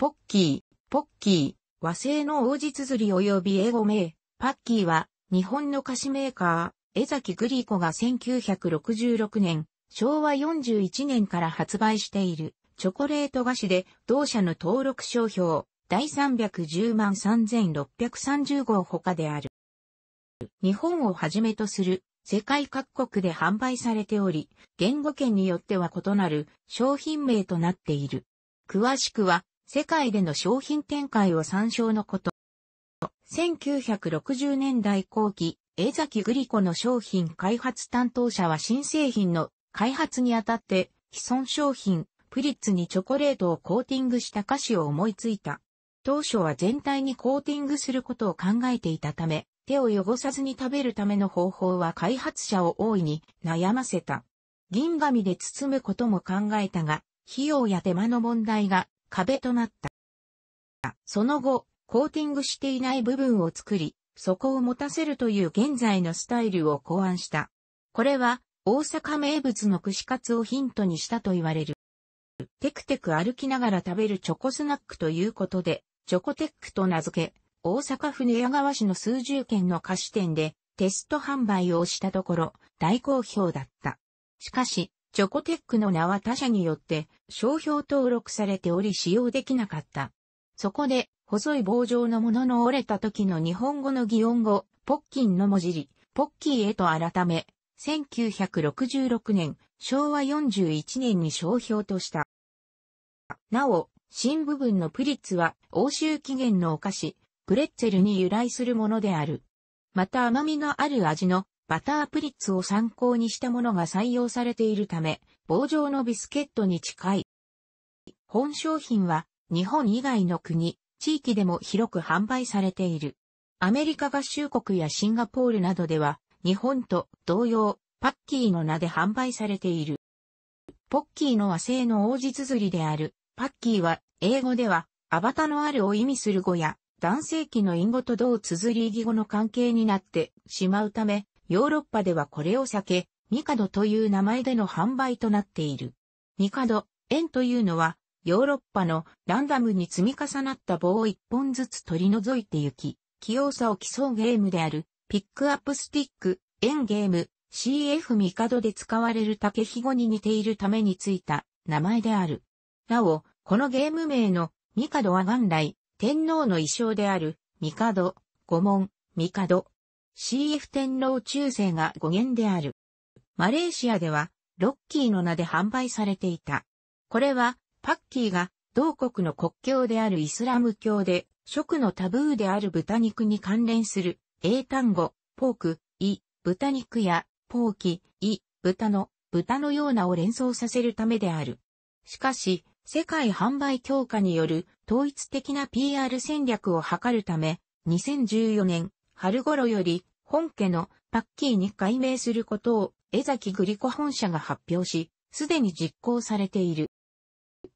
ポッキー、ポッキー、和製の王子綴り及び英語名、パッキーは、日本の菓子メーカー、江崎グリコが1966年、昭和41年から発売している、チョコレート菓子で、同社の登録商標、第310万3630号他である。日本をはじめとする世界各国で販売されており、言語圏によっては異なる商品名となっている。詳しくは世界での商品展開を参照のこと。1960年代後期、江崎グリコの商品開発担当者は新製品の開発にあたって、既存商品、プリッツにチョコレートをコーティングした菓子を思いついた。当初は全体にコーティングすることを考えていたため、手を汚さずに食べるための方法は開発者を大いに悩ませた。銀紙で包むことも考えたが、費用や手間の問題が壁となった。その後、コーティングしていない部分を作り、そこを持たせるという現在のスタイルを考案した。これは、大阪名物の串カツをヒントにしたと言われる。テクテク歩きながら食べるチョコスナックということで、チョコテックと名付け、大阪府寝屋川市の数十件の菓子店でテスト販売をしたところ、大好評だった。しかし、チョコテックの名は他社によって商標登録されており使用できなかった。そこで、細い棒状のものの折れた時の日本語の擬音語、ポッキンの文字り、ポッキーへと改め、1966年、昭和41年に商標とした。なお、新部分のプリッツは欧州起源のお菓子、プレッツェルに由来するものである。また甘みのある味のバタープリッツを参考にしたものが採用されているため、棒状のビスケットに近い。本商品は日本以外の国、地域でも広く販売されている。アメリカ合衆国やシンガポールなどでは、日本と同様、パッキーの名で販売されている。ポッキーの和製の王子綴りである、パッキーは、英語では、アバタのあるを意味する語や、男性器の隠語と同綴り義語の関係になってしまうため、ヨーロッパではこれを避け、ミカドという名前での販売となっている。ミカド、円というのは、ヨーロッパのランダムに積み重なった棒を一本ずつ取り除いてゆき、器用さを競うゲームである、ピックアップスティック、円ゲーム、CF ミカドで使われる竹ひごに似ているためについた名前である。なお、このゲーム名のミカドは元来、天皇の衣装である、ミカド、御門、ミカド、CF 天皇中世が語源である。マレーシアでは、ロッキーの名で販売されていた。これは、パッキーが、同国の国境であるイスラム教で、食のタブーである豚肉に関連する、英単語、ポーク、イ、豚肉や、ポーキ、イ、豚の、豚のようなを連想させるためである。しかし、世界販売強化による統一的な PR 戦略を図るため、2014年、春頃より本家のパッキーに改名することを江崎グリコ本社が発表し、すでに実行されている。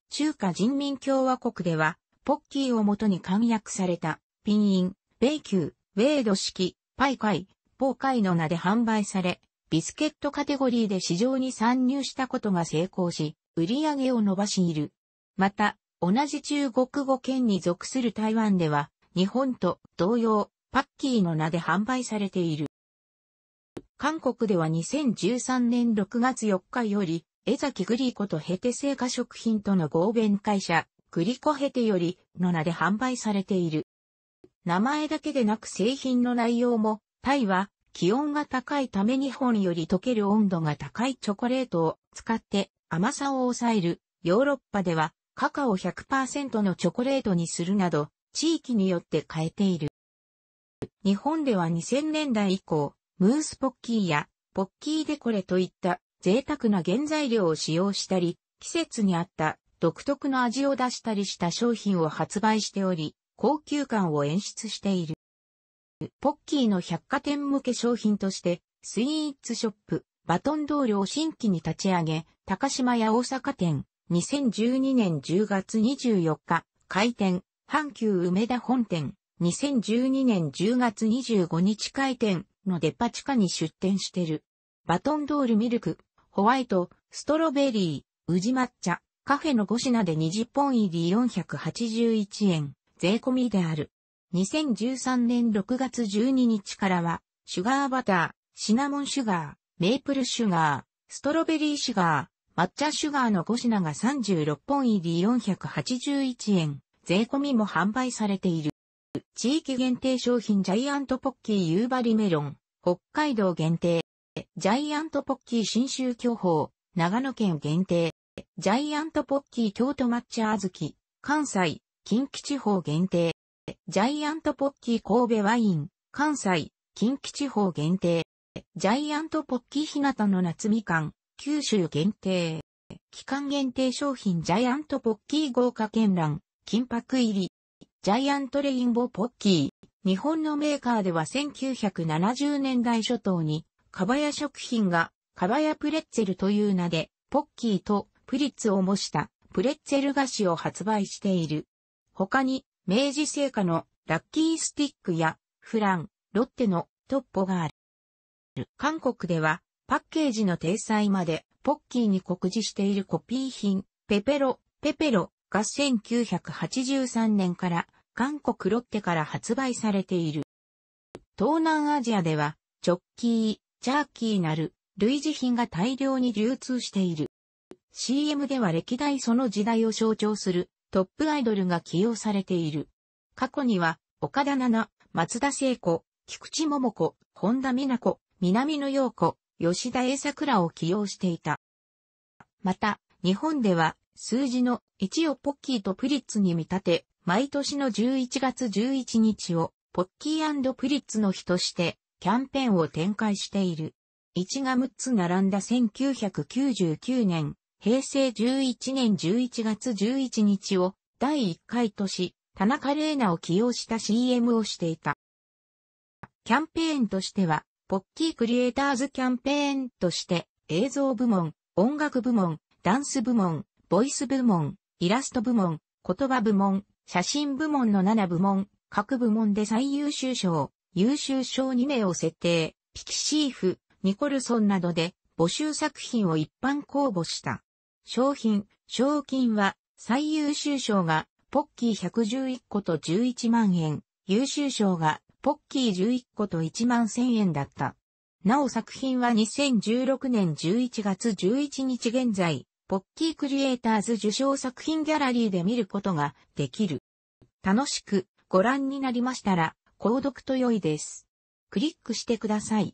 中華人民共和国では、ポッキーをもとに簡約された、ピンイン、米球、ウェード式、パイカイ、ポーカイの名で販売され、ビスケットカテゴリーで市場に参入したことが成功し、売り上げを伸ばしている。また、同じ中国語圏に属する台湾では、日本と同様、パッキーの名で販売されている。韓国では2013年6月4日より、江崎グリコとヘテ製菓食品との合弁会社、グリコヘテよりの名で販売されている。名前だけでなく製品の内容も、タイは気温が高いため日本より溶ける温度が高いチョコレートを使って甘さを抑える。ヨーロッパではカカオ100%のチョコレートにするなど、地域によって変えている。日本では2000年代以降、ムースポッキーやポッキーデコレといった贅沢な原材料を使用したり、季節に合った独特の味を出したりした商品を発売しており、高級感を演出している。ポッキーの百貨店向け商品として、スイーツショップ、バトン同僚新規に立ち上げ、高島屋大阪店、2012年10月24日、開店、阪急梅田本店、2012年10月25日開店のデパ地下に出店してる。バトンドールミルク、ホワイト、ストロベリー、宇治抹茶、カフェの5品で20本入り481円、税込みである。2013年6月12日からは、シュガーバター、シナモンシュガー、メープルシュガー、ストロベリーシュガー、抹茶シュガーの5品が36本入り481円、税込みも販売されている。地域限定商品ジャイアントポッキー夕張メロン、北海道限定、ジャイアントポッキー新州巨峰、長野県限定、ジャイアントポッキー京都抹茶あずき、関西、近畿地方限定、ジャイアントポッキー神戸ワイン、関西、近畿地方限定、ジャイアントポッキー日向の夏みかん、九州限定、期間限定商品ジャイアントポッキー豪華絢爛、金箔入り、ジャイアントレインボーポッキー。日本のメーカーでは1970年代初頭に、かばや食品が、かばやプレッツェルという名で、ポッキーとプリッツを模したプレッツェル菓子を発売している。他に、明治製菓のラッキースティックやフラン、ロッテのトッポがある。韓国ではパッケージの体裁までポッキーに告示しているコピー品、ペペロ、ペペロが1983年から韓国ロッテから発売されている。東南アジアでは、チョッキー、チャーキーなる、類似品が大量に流通している。CM では歴代その時代を象徴するトップアイドルが起用されている。過去には、岡田奈々、松田聖子、菊池桃子、本田美奈子、南野陽子、吉田栄桜を起用していた。また、日本では、数字の1をポッキーとプリッツに見立て、毎年の11月11日を、ポッキープリッツの日として、キャンペーンを展開している。1が6つ並んだ1999年、平成11年11月11日を、第1回とし、田中玲奈を起用した CM をしていた。キャンペーンとしては、ポッキークリエイターズキャンペーンとして、映像部門、音楽部門、ダンス部門、ボイス部門、イラスト部門、言葉部門、写真部門の7部門、各部門で最優秀賞、優秀賞2名を設定、ピキシーフ、ニコルソンなどで募集作品を一般公募した。商品、賞金は最優秀賞がポッキー111個と11万円、優秀賞がポッキー11個と1万1000円だった。なお作品は2016年11月11日現在、ポッキークリエイターズ受賞作品ギャラリーで見ることができる。楽しくご覧になりましたら、購読と良いです。クリックしてください。